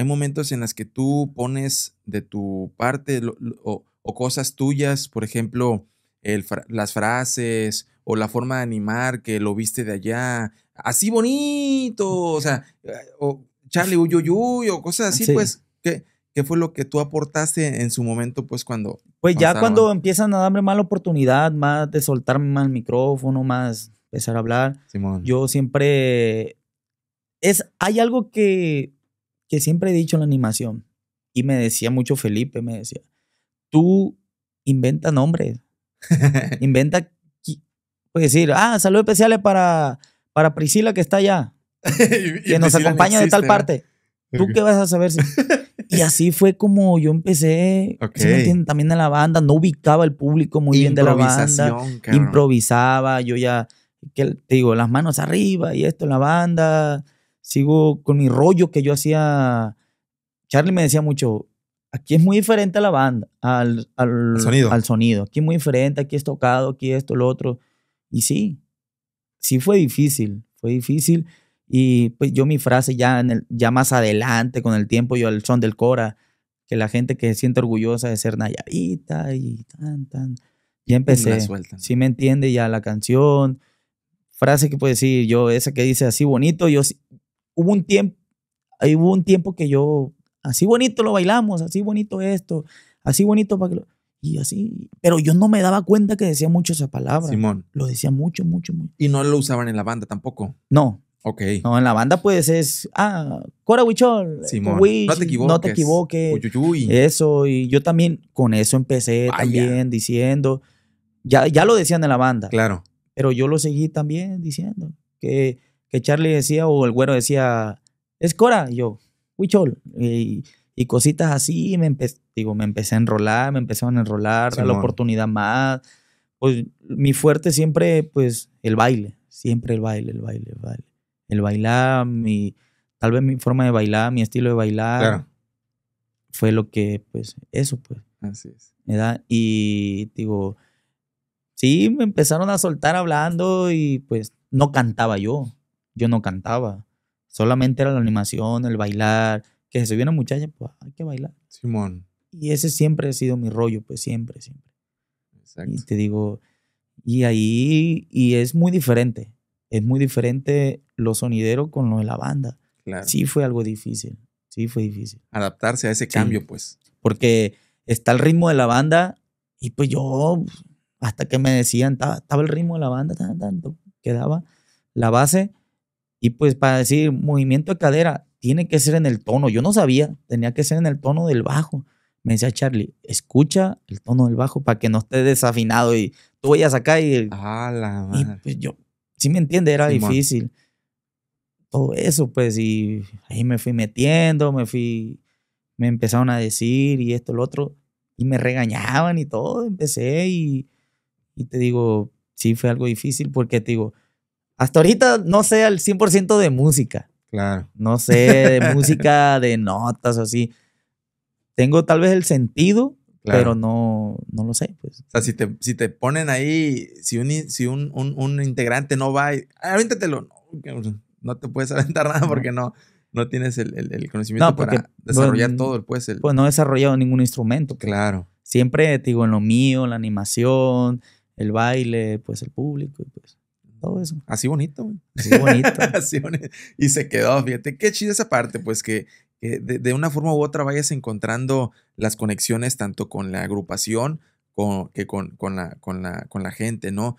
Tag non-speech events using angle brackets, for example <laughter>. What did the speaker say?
hay momentos en las que tú pones de tu parte o, cosas tuyas, por ejemplo, las frases o la forma de animar que lo viste de allá, así bonito, o sea, eh, o Charlie Uyuyuy o cosas así, pues, ¿qué, fue lo que tú aportaste en su momento, pues, cuando... Pues ya cuando empiezan a darme más la oportunidad, más de soltarme más el micrófono, más empezar a hablar, Simón. yo siempre... Es, hay algo que que siempre he dicho en la animación, y me decía mucho Felipe, me decía, tú inventa nombres, <laughs> inventa, puedes decir, ah, saludos especiales para, para Priscila que está allá, <laughs> que nos acompaña de tal parte. ¿Tú qué vas a saber? Si... Y <laughs> así fue como yo empecé también en la banda. No ubicaba el público muy bien de la banda. Improvisaba. Yo ya, que, te digo, las manos arriba y esto en la banda sigo con mi rollo que yo hacía. Charlie me decía mucho, aquí es muy diferente a la banda, al, al, sonido. al sonido. Aquí es muy diferente, aquí es tocado, aquí esto, lo otro. Y sí, sí fue difícil, fue difícil. Y pues yo mi frase ya, en el, ya más adelante, con el tiempo, yo al son del Cora, que la gente que se siente orgullosa de ser Nayarita y tan, tan. Ya empecé. Sí me entiende ya la canción. Frase que puedo decir yo, esa que dice así bonito, yo hubo un tiempo, hubo un tiempo que yo, así bonito lo bailamos, así bonito esto, así bonito para que y así, pero yo no me daba cuenta que decía mucho esa palabra. Simón. Lo decía mucho, mucho, mucho. Y no lo usaban en la banda tampoco. No. Ok. No, en la banda pues es, ah, Cora Huichol. Simón. no te equivoques. No te equivoques. Eso, y yo también con eso empecé también diciendo, ya, ya lo decían en la banda. Claro. Pero yo lo seguí también diciendo, que que Charlie decía o el güero decía, es Cora, y yo, Huichol, y, y, cositas así, me, digo, me empecé a enrolar, me empezaron a enrolar, la oportunidad más, pues mi fuerte siempre, pues el baile, siempre el baile, el baile, el baile, el bailar, mi, tal vez mi forma de bailar, mi estilo de bailar, fue lo que, pues eso, pues. Así es. Y digo, sí, me empezaron a soltar hablando y pues no cantaba yo yo no cantaba. Solamente era la animación, el bailar. Que se vio una muchacha, pues hay que bailar. Simón. Y ese siempre ha sido mi rollo, pues siempre, siempre. Exacto. Y te digo, y ahí, y es muy diferente. Es muy diferente lo sonidero con lo de la banda. Claro. Sí fue algo difícil. Sí fue difícil. Adaptarse a ese cambio, pues. Porque está el ritmo de la banda y pues yo, hasta que me decían, estaba, el ritmo de la banda, tanto, quedaba la base y pues para decir movimiento de cadera, tiene que ser en el tono. Yo no sabía, tenía que ser en el tono del bajo. Me decía Charlie, escucha el tono del bajo para que no esté desafinado y tú vayas acá y... Ah, la madre. Y pues, yo, sí me entiende, era difícil. Todo eso, pues, y ahí me fui metiendo, me fui, me empezaron a decir y esto, el otro, y me regañaban y todo, empecé y, y te digo, sí fue algo difícil porque te digo, hasta ahorita no sé al 100% de música. Claro. No sé de <laughs> música, de notas o así. Tengo tal vez el sentido, pero no, no lo sé. Pues. O sea, si te, ponen ahí, si un, si un, integrante no va, y, ah, avéntatelo. No, te puedes <laughs> aventar nada porque no, no tienes el, conocimiento porque, para desarrollar todo. Pues, el... pues no he desarrollado ningún instrumento. Pues. Claro. Siempre, digo, en lo mío, la animación, el baile, pues el público. y Pues todo eso. Así bonito, Así bonito. <laughs> Y se quedó, fíjate, qué chida esa parte, pues que, de, de, una forma u otra vayas encontrando las conexiones tanto con la agrupación con, que con, con, la, con, la, con la gente, ¿no?